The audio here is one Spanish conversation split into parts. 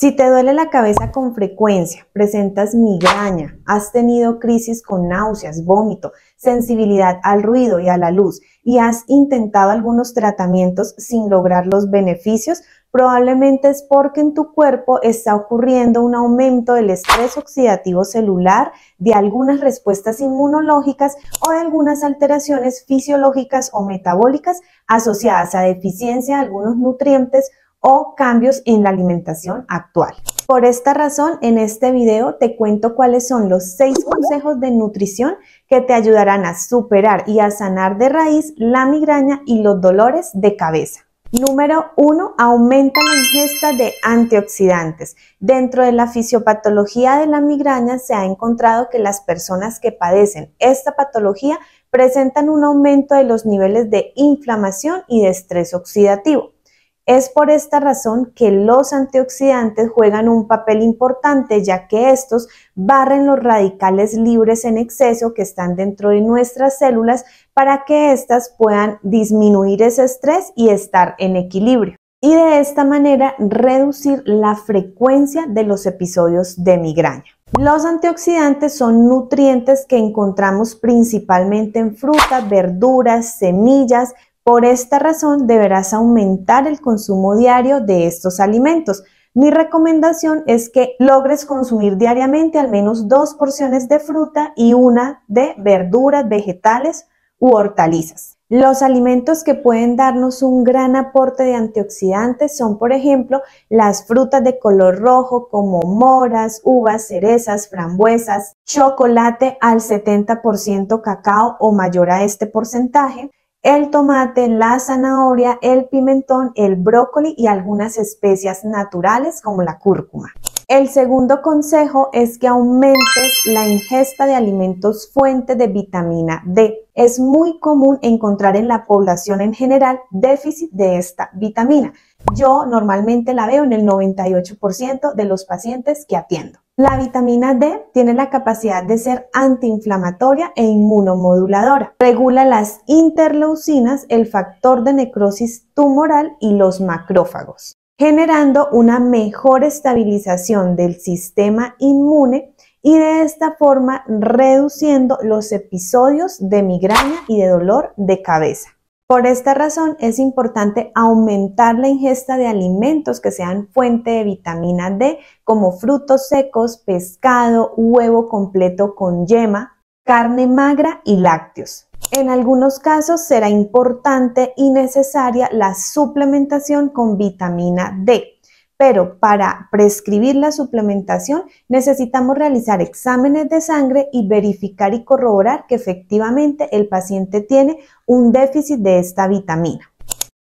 Si te duele la cabeza con frecuencia, presentas migraña, has tenido crisis con náuseas, vómito, sensibilidad al ruido y a la luz y has intentado algunos tratamientos sin lograr los beneficios, probablemente es porque en tu cuerpo está ocurriendo un aumento del estrés oxidativo celular, de algunas respuestas inmunológicas o de algunas alteraciones fisiológicas o metabólicas asociadas a deficiencia de algunos nutrientes o cambios en la alimentación actual. Por esta razón, en este video te cuento cuáles son los seis consejos de nutrición que te ayudarán a superar y a sanar de raíz la migraña y los dolores de cabeza. Número 1. Aumenta la ingesta de antioxidantes. Dentro de la fisiopatología de la migraña se ha encontrado que las personas que padecen esta patología presentan un aumento de los niveles de inflamación y de estrés oxidativo. Es por esta razón que los antioxidantes juegan un papel importante ya que estos barren los radicales libres en exceso que están dentro de nuestras células para que éstas puedan disminuir ese estrés y estar en equilibrio. Y de esta manera reducir la frecuencia de los episodios de migraña. Los antioxidantes son nutrientes que encontramos principalmente en frutas, verduras, semillas, por esta razón deberás aumentar el consumo diario de estos alimentos. Mi recomendación es que logres consumir diariamente al menos dos porciones de fruta y una de verduras, vegetales u hortalizas. Los alimentos que pueden darnos un gran aporte de antioxidantes son, por ejemplo, las frutas de color rojo como moras, uvas, cerezas, frambuesas, chocolate al 70% cacao o mayor a este porcentaje, el tomate, la zanahoria, el pimentón, el brócoli y algunas especias naturales como la cúrcuma. El segundo consejo es que aumentes la ingesta de alimentos fuente de vitamina D. Es muy común encontrar en la población en general déficit de esta vitamina. Yo normalmente la veo en el 98% de los pacientes que atiendo. La vitamina D tiene la capacidad de ser antiinflamatoria e inmunomoduladora. Regula las interleucinas, el factor de necrosis tumoral y los macrófagos, generando una mejor estabilización del sistema inmune y de esta forma reduciendo los episodios de migraña y de dolor de cabeza. Por esta razón es importante aumentar la ingesta de alimentos que sean fuente de vitamina D, como frutos secos, pescado, huevo completo con yema, carne magra y lácteos. En algunos casos será importante y necesaria la suplementación con vitamina D, pero para prescribir la suplementación necesitamos realizar exámenes de sangre y verificar y corroborar que efectivamente el paciente tiene un déficit de esta vitamina.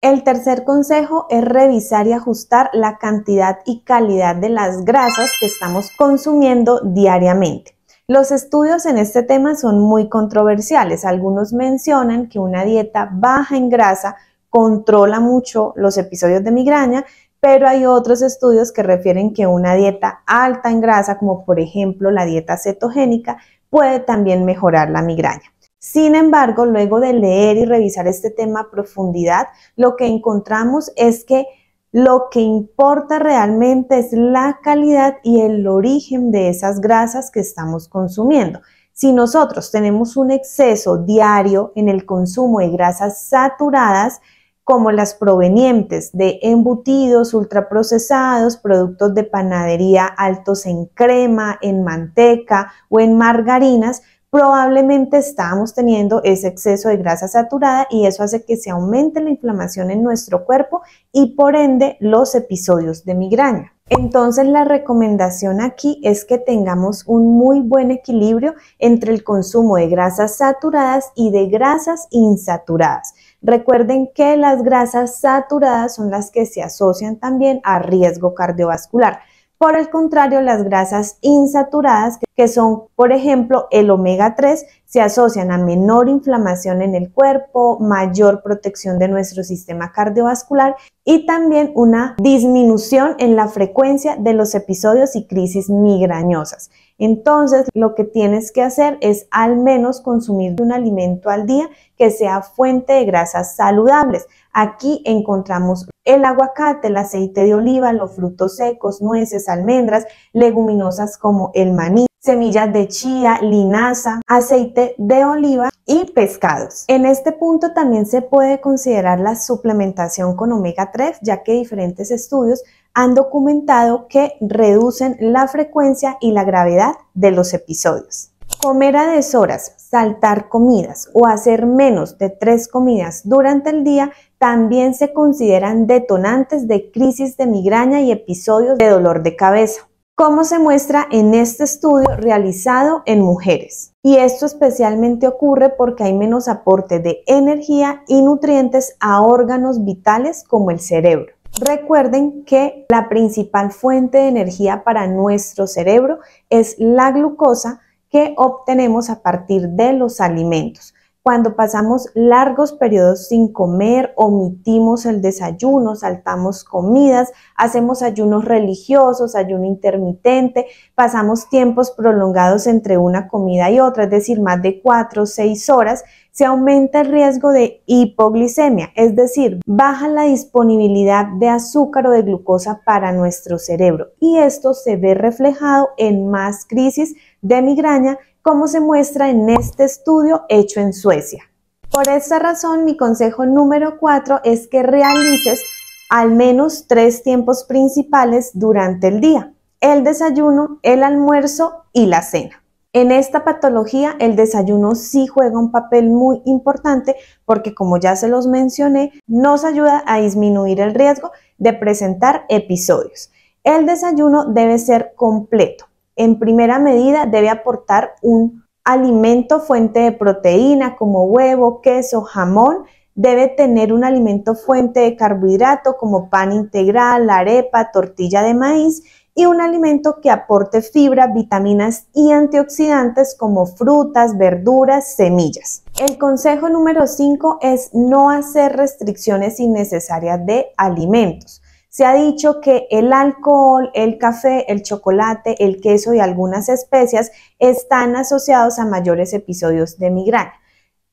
El tercer consejo es revisar y ajustar la cantidad y calidad de las grasas que estamos consumiendo diariamente. Los estudios en este tema son muy controversiales. Algunos mencionan que una dieta baja en grasa controla mucho los episodios de migraña pero hay otros estudios que refieren que una dieta alta en grasa, como por ejemplo la dieta cetogénica, puede también mejorar la migraña. Sin embargo, luego de leer y revisar este tema a profundidad, lo que encontramos es que lo que importa realmente es la calidad y el origen de esas grasas que estamos consumiendo. Si nosotros tenemos un exceso diario en el consumo de grasas saturadas, como las provenientes de embutidos ultraprocesados, productos de panadería altos en crema, en manteca o en margarinas, probablemente estamos teniendo ese exceso de grasa saturada y eso hace que se aumente la inflamación en nuestro cuerpo y por ende los episodios de migraña. Entonces la recomendación aquí es que tengamos un muy buen equilibrio entre el consumo de grasas saturadas y de grasas insaturadas. Recuerden que las grasas saturadas son las que se asocian también a riesgo cardiovascular. Por el contrario, las grasas insaturadas, que son, por ejemplo, el omega 3, se asocian a menor inflamación en el cuerpo, mayor protección de nuestro sistema cardiovascular y también una disminución en la frecuencia de los episodios y crisis migrañosas. Entonces, lo que tienes que hacer es al menos consumir un alimento al día que sea fuente de grasas saludables. Aquí encontramos el aguacate, el aceite de oliva, los frutos secos, nueces, almendras, leguminosas como el maní, semillas de chía, linaza, aceite de oliva y pescados. En este punto también se puede considerar la suplementación con omega 3, ya que diferentes estudios han documentado que reducen la frecuencia y la gravedad de los episodios. Comer a deshoras, saltar comidas o hacer menos de tres comidas durante el día también se consideran detonantes de crisis de migraña y episodios de dolor de cabeza, como se muestra en este estudio realizado en mujeres. Y esto especialmente ocurre porque hay menos aporte de energía y nutrientes a órganos vitales como el cerebro. Recuerden que la principal fuente de energía para nuestro cerebro es la glucosa que obtenemos a partir de los alimentos. Cuando pasamos largos periodos sin comer, omitimos el desayuno, saltamos comidas, hacemos ayunos religiosos, ayuno intermitente, pasamos tiempos prolongados entre una comida y otra, es decir, más de 4 o 6 horas, se aumenta el riesgo de hipoglicemia, es decir, baja la disponibilidad de azúcar o de glucosa para nuestro cerebro y esto se ve reflejado en más crisis de migraña como se muestra en este estudio hecho en Suecia. Por esta razón, mi consejo número 4 es que realices al menos tres tiempos principales durante el día, el desayuno, el almuerzo y la cena. En esta patología el desayuno sí juega un papel muy importante porque como ya se los mencioné, nos ayuda a disminuir el riesgo de presentar episodios. El desayuno debe ser completo. En primera medida debe aportar un alimento fuente de proteína como huevo, queso, jamón. Debe tener un alimento fuente de carbohidrato como pan integral, arepa, tortilla de maíz y un alimento que aporte fibra, vitaminas y antioxidantes como frutas, verduras, semillas. El consejo número 5 es no hacer restricciones innecesarias de alimentos. Se ha dicho que el alcohol, el café, el chocolate, el queso y algunas especias están asociados a mayores episodios de migraña.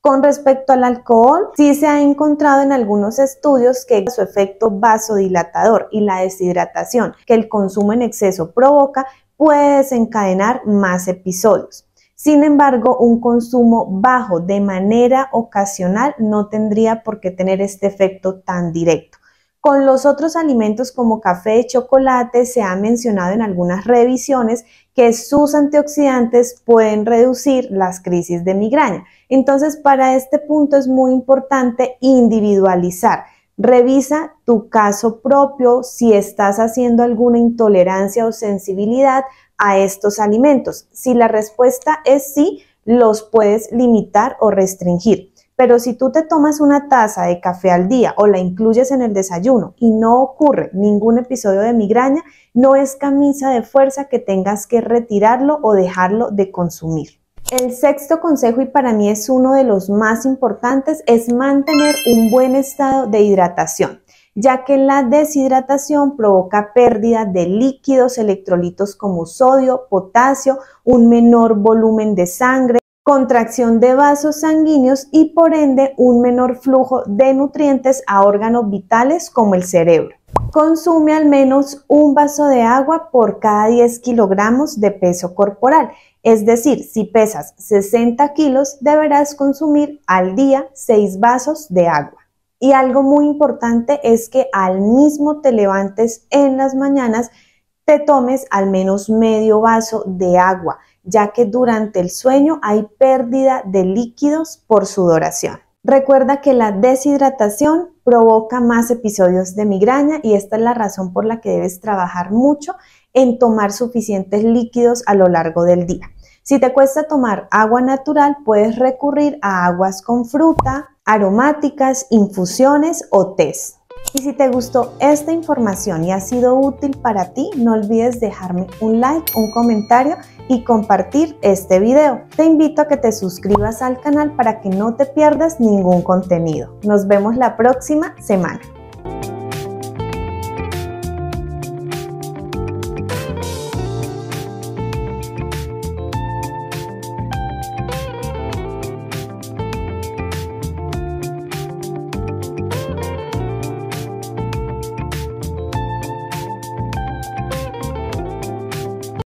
Con respecto al alcohol, sí se ha encontrado en algunos estudios que su efecto vasodilatador y la deshidratación que el consumo en exceso provoca puede desencadenar más episodios. Sin embargo, un consumo bajo de manera ocasional no tendría por qué tener este efecto tan directo. Con los otros alimentos como café, y chocolate, se ha mencionado en algunas revisiones que sus antioxidantes pueden reducir las crisis de migraña. Entonces, para este punto es muy importante individualizar. Revisa tu caso propio si estás haciendo alguna intolerancia o sensibilidad a estos alimentos. Si la respuesta es sí, los puedes limitar o restringir. Pero si tú te tomas una taza de café al día o la incluyes en el desayuno y no ocurre ningún episodio de migraña, no es camisa de fuerza que tengas que retirarlo o dejarlo de consumir. El sexto consejo, y para mí es uno de los más importantes, es mantener un buen estado de hidratación ya que la deshidratación provoca pérdida de líquidos, electrolitos como sodio, potasio, un menor volumen de sangre, contracción de vasos sanguíneos y por ende un menor flujo de nutrientes a órganos vitales como el cerebro. Consume al menos un vaso de agua por cada 10 kilogramos de peso corporal, es decir, si pesas 60 kilos deberás consumir al día 6 vasos de agua. Y algo muy importante es que al mismo te levantes en las mañanas, te tomes al menos medio vaso de agua ya que durante el sueño hay pérdida de líquidos por sudoración. Recuerda que la deshidratación provoca más episodios de migraña y esta es la razón por la que debes trabajar mucho en tomar suficientes líquidos a lo largo del día. Si te cuesta tomar agua natural, puedes recurrir a aguas con fruta, aromáticas, infusiones o tés. Y si te gustó esta información y ha sido útil para ti, no olvides dejarme un like, un comentario y compartir este video. Te invito a que te suscribas al canal para que no te pierdas ningún contenido. Nos vemos la próxima semana.